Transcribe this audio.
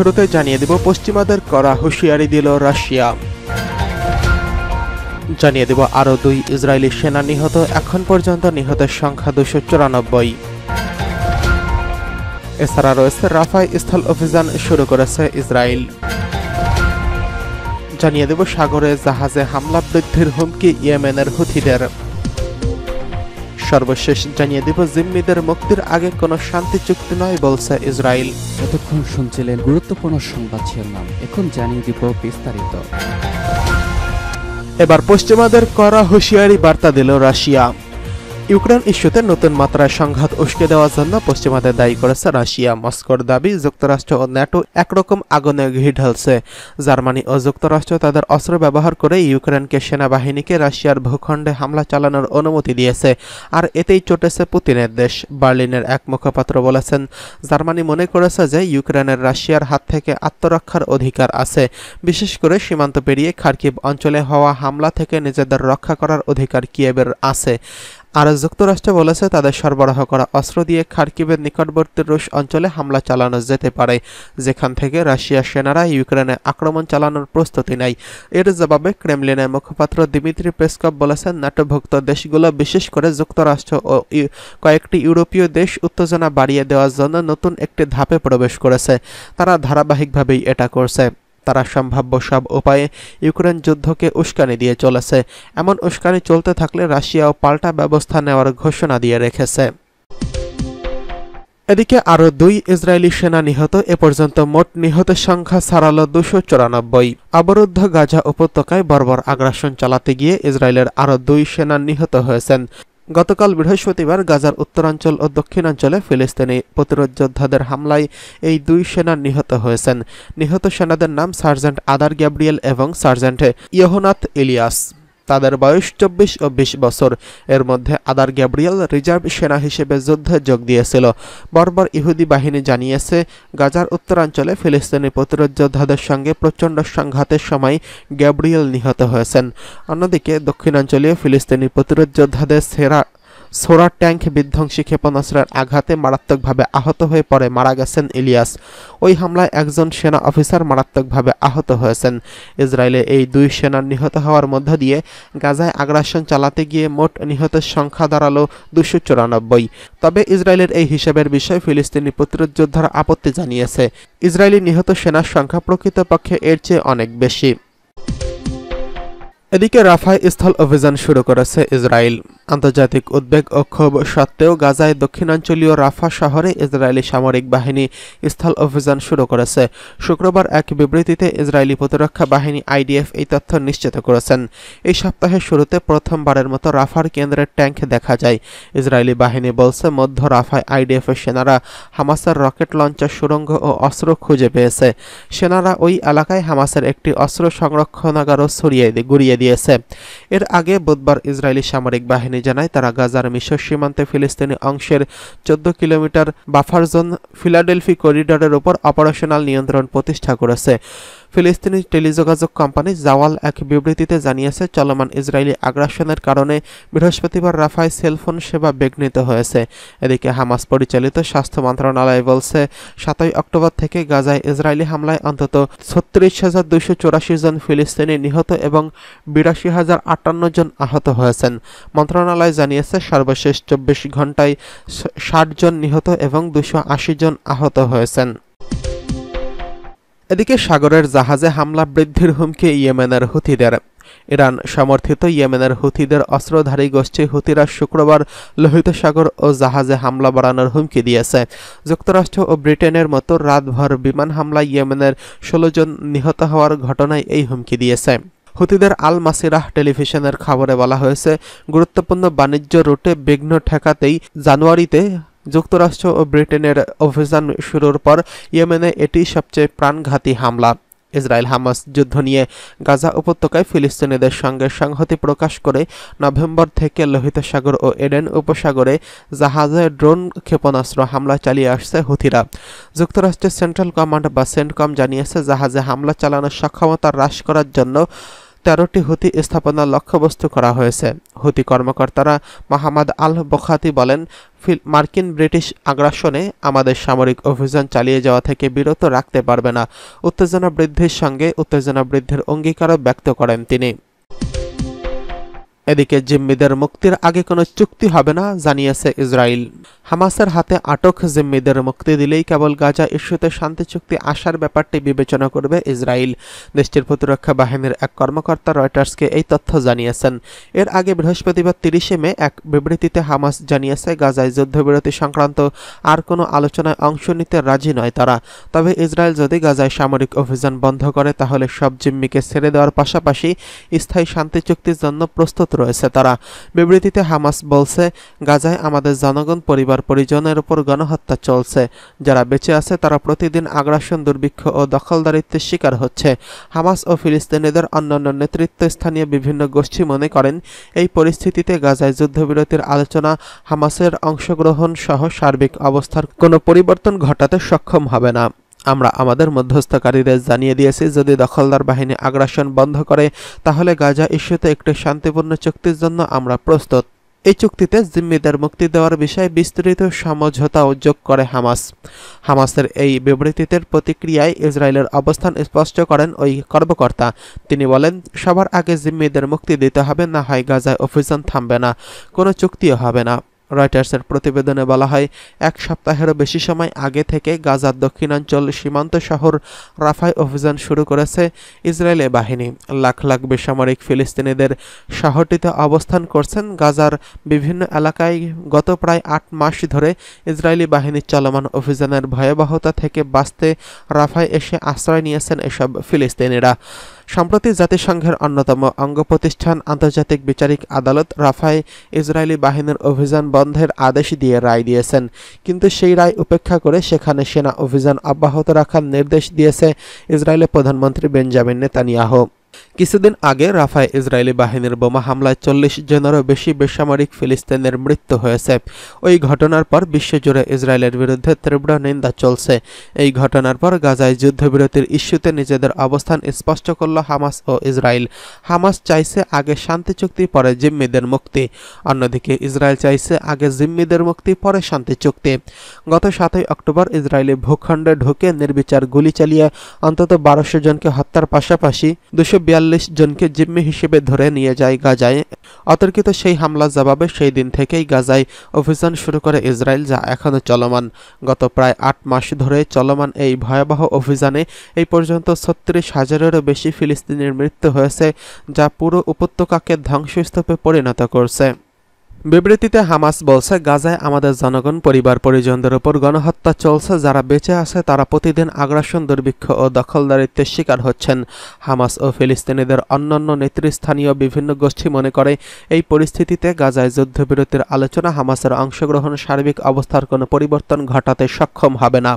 শুরুতে জানিয়ে দেব পশ্চিমাদের করা হুঁশিয়ারি দিল রাশিয়া জানিয়ে দেব আরও দুই ইসরায়েলি সেনা নিহত এখন পর্যন্ত নিহতের সংখ্যা দুশো চুরানব্বই এছাড়া রয়েছে রাফাই স্থল অভিযান শুরু করেছে ইসরায়েল জানিয়ে দেব সাগরে জাহাজে হামলা বৃদ্ধির হুমকি ইয়েমেনের হুথিদের সর্বশেষ জানিয়ে দেব জিম্মিদের মুক্তির আগে কোনো শান্তি চুক্তি নয় বলছে ইসরায়েল এতক্ষণ শুনছিলেন গুরুত্বপূর্ণ সংবাদ শিরোনাম এখন জানিয়ে দিব বিস্তারিত এবার পশ্চিমাদের করা হুঁশিয়ারি বার্তা দিল রাশিয়া ইউক্রেন ইস্যুতে নতুন মাত্রায় সংঘাত উস্কে দেওয়ার জন্য পশ্চিমাদের দায়ী করেছে রাশিয়া মস্কোর দাবি যুক্তরাষ্ট্র ও ন্যাটো একরকম আগুনে ঘি ঢালছে জার্মানি ও যুক্তরাষ্ট্র তাদের অস্ত্র ব্যবহার করে ইউক্রেনকে সেনাবাহিনীকে রাশিয়ার ভূখণ্ডে হামলা চালানোর অনুমতি দিয়েছে আর এতেই চটেছে পুতিনের দেশ বার্লিনের এক মুখপাত্র বলেছেন জার্মানি মনে করেছে যে ইউক্রেনের রাশিয়ার হাত থেকে আত্মরক্ষার অধিকার আছে বিশেষ করে সীমান্ত পেরিয়ে খার্কিব অঞ্চলে হওয়া হামলা থেকে নিজেদের রক্ষা করার অধিকার কিয়েবের আছে আর যুক্তরাষ্ট্র বলেছে তাদের সরবরাহ করা অস্ত্র দিয়ে খার্কিবের নিকটবর্তী রুশ অঞ্চলে হামলা চালানো যেতে পারে যেখান থেকে রাশিয়ার সেনারা ইউক্রেনে আক্রমণ চালানোর প্রস্তুতি নেয় এর জবাবে ক্রেমলিনের মুখপাত্র দিমিত্রি পেসকপ বলেছেন নাটোভুক্ত দেশগুলো বিশেষ করে যুক্তরাষ্ট্র ও কয়েকটি ইউরোপীয় দেশ উত্তেজনা বাড়িয়ে দেওয়ার জন্য নতুন একটি ধাপে প্রবেশ করেছে তারা ধারাবাহিকভাবেই এটা করছে তারা সম্ভাব্য সব উপায়ে ইউক্রেন যুদ্ধকে উস্কানি দিয়ে চলেছে এমন উস্কানি চলতে থাকলে রাশিয়াও পাল্টা ব্যবস্থা নেওয়ার ঘোষণা দিয়ে রেখেছে এদিকে আরও দুই ইসরায়েলি সেনা নিহত এ পর্যন্ত মোট নিহতের সংখ্যা ছাড়াল দুশো চুরানব্বই অবরুদ্ধ গাজা উপত্যকায় বর্বর আগ্রাসন চালাতে গিয়ে ইসরায়েলের আরও দুই সেনা নিহত হয়েছেন গতকাল বৃহস্পতিবার গাজার উত্তরাঞ্চল ও দক্ষিণাঞ্চলে ফিলিস্তিনি প্রতিরোধ যোদ্ধাদের হামলায় এই দুই সেনা নিহত হয়েছেন নিহত সেনাদের নাম সার্জেন্ট আদার গ্যাব্রিয়েল এবং সার্জেন্ট ইয়হনাথ ইলিয়াস তাদের বয়স চব্বিশ ও বিশ বছর এর মধ্যে আদার গ্যাব্রিয়েল রিজার্ভ সেনা হিসেবে যুদ্ধে যোগ দিয়েছিল বর্বর ইহুদি বাহিনী জানিয়েছে গাজার উত্তরাঞ্চলে ফিলিস্তিনি প্রতিরোধ যোদ্ধাদের সঙ্গে প্রচণ্ড সংঘাতের সময় গ্যাব্রিয়েল নিহত হয়েছেন অন্যদিকে দক্ষিণাঞ্চলীয় ফিলিস্তিনি প্রতিরোধ যোদ্ধাদের সেরা সোরার ট্যাঙ্ক বিধ্বংসী ক্ষেপণাস্ত্রের আঘাতে মারাত্মকভাবে আহত হয়ে পড়ে মারা গেছেন ইলিয়াস ওই হামলায় একজন সেনা অফিসার মারাত্মকভাবে আহত হয়েছেন ইসরায়েলে এই দুই সেনার নিহত হওয়ার মধ্য দিয়ে গাজায় আগ্রাসন চালাতে গিয়ে মোট নিহতের সংখ্যা দাঁড়ালো দুশো চুরানব্বই তবে ইসরায়েলের এই হিসাবের বিষয়ে ফিলিস্তিনি প্রতিরোধ আপত্তি জানিয়েছে ইসরায়েলি নিহত সেনার সংখ্যা প্রকৃতপক্ষে এর চেয়ে অনেক বেশি এদিকে রাফায় স্থল অভিযান শুরু করেছে ইসরায়েল আন্তর্জাতিক উদ্বেগ ও ক্ষোভ সত্ত্বেও গাজায় দক্ষিণাঞ্চলীয় রাফা শহরে ইসরায়েলি সামরিক বাহিনী স্থল অভিযান শুরু করেছে শুক্রবার এক বিবৃতিতে ইসরায়েলি প্রতিরক্ষা বাহিনী আইডিএফ এই তথ্য নিশ্চিত করেছেন এই সপ্তাহের শুরুতে প্রথমবারের মতো রাফার কেন্দ্রের ট্যাঙ্ক দেখা যায় ইসরায়েলি বাহিনী বলছে মধ্য রাফায় আইডিএফের সেনারা হামাসের রকেট লঞ্চার সুরঙ্গ ও অস্ত্র খুঁজে পেয়েছে সেনারা ওই এলাকায় হামাসের একটি অস্ত্র সংরক্ষণাগারও ছড়িয়ে গুড়িয়ে দিয়েছে এর আগে বুধবার ইসরায়েলি সামরিক বাহিনী জানায় তারা গাজার মিশর সীমান্তে ফিলিস্তিনি অংশের চোদ্দ কিলোমিটার বাফারজোন ফিলাডেলফি করিডরের উপর অপারেশনাল নিয়ন্ত্রণ প্রতিষ্ঠা করেছে ফিলিস্তিনি টেলিযোগাযোগ কোম্পানি জাওয়াল এক বিবৃতিতে জানিয়েছে চলমান ইসরায়েলি আগ্রাসনের কারণে বৃহস্পতিবার রাফায় সেলফোন সেবা বিঘ্নিত হয়েছে এদিকে হামাস পরিচালিত স্বাস্থ্য মন্ত্রণালয় বলছে সাতই অক্টোবর থেকে গাজায় ইসরায়েলি হামলায় অন্তত ছত্রিশ হাজার দুইশো চৌরাশি জন ফিলিস্তিনি নিহত এবং বিরাশি হাজার আটান্ন জন আহত হয়েছেন মন্ত্রণালয় জানিয়েছে সর্বশেষ চব্বিশ ঘন্টায় ষাট জন নিহত এবং দুশো আশি জন আহত হয়েছেন এদিকে সাগরের জাহাজে হামলা বৃদ্ধির হুমকি ইয়েমেনের হুথিদের ইরান সমর্থিত ইয়েমেনের হুথিদের অস্ত্রধারী গোষ্ঠী হুথিরা শুক্রবার লোহিত সাগর ও জাহাজে হামলা বাড়ানোর হুমকি দিয়েছে যুক্তরাষ্ট্র ও ব্রিটেনের মতো রাতভর বিমান হামলা ইয়েমেনের ষোলো জন নিহত হওয়ার ঘটনায় এই হুমকি দিয়েছে হুতিদের আল মাসিরাহ টেলিভিশনের খবরে বলা হয়েছে গুরুত্বপূর্ণ বাণিজ্য রুটে বিঘ্ন ঠেকাতেই জানুয়ারিতে যুক্তরাষ্ট্র ও ব্রিটেনের অভিযান শুরুর পর ইয়েমেনে এটি সবচেয়ে প্রাণঘাতী হামলা ইসরায়েল হামাস যুদ্ধ নিয়ে গাজা উপত্যকায় ফিলিস্তিনিদের সঙ্গে সংহতি প্রকাশ করে নভেম্বর থেকে লোহিত সাগর ও এডেন উপসাগরে জাহাজে ড্রোন ক্ষেপণাস্ত্র হামলা চালিয়ে আসছে হুথিরা যুক্তরাষ্ট্রের সেন্ট্রাল কমান্ড বা সেন্টকম জানিয়েছে জাহাজে হামলা চালানোর সক্ষমতা হ্রাস করার জন্য তেরোটি হুতি স্থাপনার লক্ষ্যবস্তু করা হয়েছে হুতি কর্মকর্তারা মাহমাদ আল বখাতি বলেন মার্কিন ব্রিটিশ আগ্রাসনে আমাদের সামরিক অভিযান চালিয়ে যাওয়া থেকে বিরত রাখতে পারবে না উত্তেজনা বৃদ্ধির সঙ্গে উত্তেজনা বৃদ্ধির অঙ্গীকারও ব্যক্ত করেন তিনি এদিকে জিম্মিদের মুক্তির আগে কোনো চুক্তি হবে না জানিয়েছে ইসরায়েল হামাসের হাতে আটক জিম্মিদের মুক্তি দিলেই কেবল গাজা ইস্যুতে শান্তি চুক্তি আসার ব্যাপারটি বিবেচনা করবে ইসরায়েল দেশটির প্রতিরক্ষা বাহিনীর এক কর্মকর্তা রয়টার্সকে এই তথ্য জানিয়েছেন এর আগে বৃহস্পতিবার তিরিশে মে এক বিবৃতিতে হামাস জানিয়েছে গাজায় যুদ্ধবিরতি সংক্রান্ত আর কোনো আলোচনায় অংশ নিতে রাজি নয় তারা তবে ইসরায়েল যদি গাজায় সামরিক অভিযান বন্ধ করে তাহলে সব জিম্মিকে ছেড়ে দেওয়ার পাশাপাশি স্থায়ী শান্তি চুক্তির জন্য প্রস্তুত রয়েছে তারা বিবৃতিতে হামাস বলছে গাজায় আমাদের জনগণ পরিবার পরিজনের উপর গণহত্যা চলছে যারা বেঁচে আছে তারা প্রতিদিন আগ্রাসন দুর্ভিক্ষ ও দখলদারিত্বের শিকার হচ্ছে হামাস ও ফিলিস্তিনিদের অন্যান্য নেতৃত্ব স্থানীয় বিভিন্ন গোষ্ঠী মনে করেন এই পরিস্থিতিতে গাজায় যুদ্ধবিরতির আলোচনা হামাসের অংশগ্রহণ সহ সার্বিক অবস্থার কোনো পরিবর্তন ঘটাতে সক্ষম হবে না আমরা আমাদের মধ্যস্থকারীরা জানিয়ে দিয়েছি যদি দখলদার বাহিনী আগ্রাসন বন্ধ করে তাহলে গাজা ইস্যুতে একটি শান্তিপূর্ণ চুক্তির জন্য আমরা প্রস্তুত এই চুক্তিতে জিম্মিদের মুক্তি দেওয়ার বিষয়ে বিস্তৃত সমঝোতাও যোগ করে হামাস হামাসের এই বিবৃতিতে প্রতিক্রিয়ায় ইসরায়েলের অবস্থান স্পষ্ট করেন ওই কর্মকর্তা তিনি বলেন সবার আগে জিম্মিদের মুক্তি দিতে হবে না হয় গাজায় অভিযান থামবে না কোনো চুক্তিও হবে না রয়টার্সের প্রতিবেদনে বলা হয় এক সপ্তাহেরও বেশি সময় আগে থেকে গাজার দক্ষিণাঞ্চল সীমান্ত শহর রাফায় অভিযান শুরু করেছে ইসরায়েলি বাহিনী লাখ লাখ বেসামরিক ফিলিস্তিনিদের শহরটিতে অবস্থান করছেন গাজার বিভিন্ন এলাকায় গত প্রায় আট মাস ধরে ইসরায়েলি বাহিনীর চলমান অভিযানের ভয়াবহতা থেকে বাঁচতে রাফায় এসে আশ্রয় নিয়েছেন এসব ফিলিস্তিনিরা সম্প্রতি জাতিসংঘের অন্যতম অঙ্গ প্রতিষ্ঠান আন্তর্জাতিক বিচারিক আদালত রাফায় ইসরায়েলি বাহিনীর অভিযান বন্ধের আদেশ দিয়ে রায় দিয়েছেন কিন্তু সেই রায় উপেক্ষা করে সেখানে সেনা অভিযান অব্যাহত রাখার নির্দেশ দিয়েছে ইসরায়েলের প্রধানমন্ত্রী বেঞ্জামিন নেতানিয়াহু কিছুদিন আগে রাফায় ইসরায়েলি বাহিনীর বোমা হামলায় চল্লিশ জনেরও বেশি বেসামরিক ফিলিস্তিনের মৃত্যু হয়েছে ওই ঘটনার পর বিশ্বজুড়ে ইসরায়েলের বিরুদ্ধে তীব্র নিন্দা চলছে এই ঘটনার পর গাজায় যুদ্ধবিরতির ইস্যুতে নিজেদের অবস্থান স্পষ্ট করল হামাস ও ইসরায়েল হামাস চাইছে আগে শান্তি চুক্তি পরে জিম্মিদের মুক্তি অন্যদিকে ইসরায়েল চাইছে আগে জিম্মিদের মুক্তি পরে শান্তি চুক্তি গত সাতই অক্টোবর ইসরায়েলি ভূখণ্ডে ঢুকে নির্বিচার গুলি চালিয়ে অন্তত বারোশো জনকে হত্যার পাশাপাশি দুশো বিয়াল্লিশ জনকে জিম্মি হিসেবে ধরে নিয়ে যায় গাজায় অতর্কিত সেই হামলা জবাবে সেই দিন থেকেই গাজায় অভিযান শুরু করে ইসরায়েল যা এখনও চলমান গত প্রায় আট মাস ধরে চলমান এই ভয়াবহ অভিযানে এই পর্যন্ত ছত্রিশ হাজারেরও বেশি ফিলিস্তিনের মৃত্যু হয়েছে যা পুরো উপত্যকাকে ধ্বংসস্তূপে পরিণত করছে বিবৃতিতে হামাস বলছে গাজায় আমাদের জনগণ পরিবার পরিজনদের ওপর গণহত্যা চলছে যারা বেঁচে আছে তারা প্রতিদিন আগ্রাসন দুর্ভিক্ষ ও দখলদারিত্বের শিকার হচ্ছেন হামাস ও ফিলিস্তিনিদের অন্যান্য নেতৃস্থানীয় বিভিন্ন গোষ্ঠী মনে করে এই পরিস্থিতিতে গাজায় যুদ্ধবিরতির আলোচনা হামাসের অংশগ্রহণ সার্বিক অবস্থার কোনো পরিবর্তন ঘটাতে সক্ষম হবে না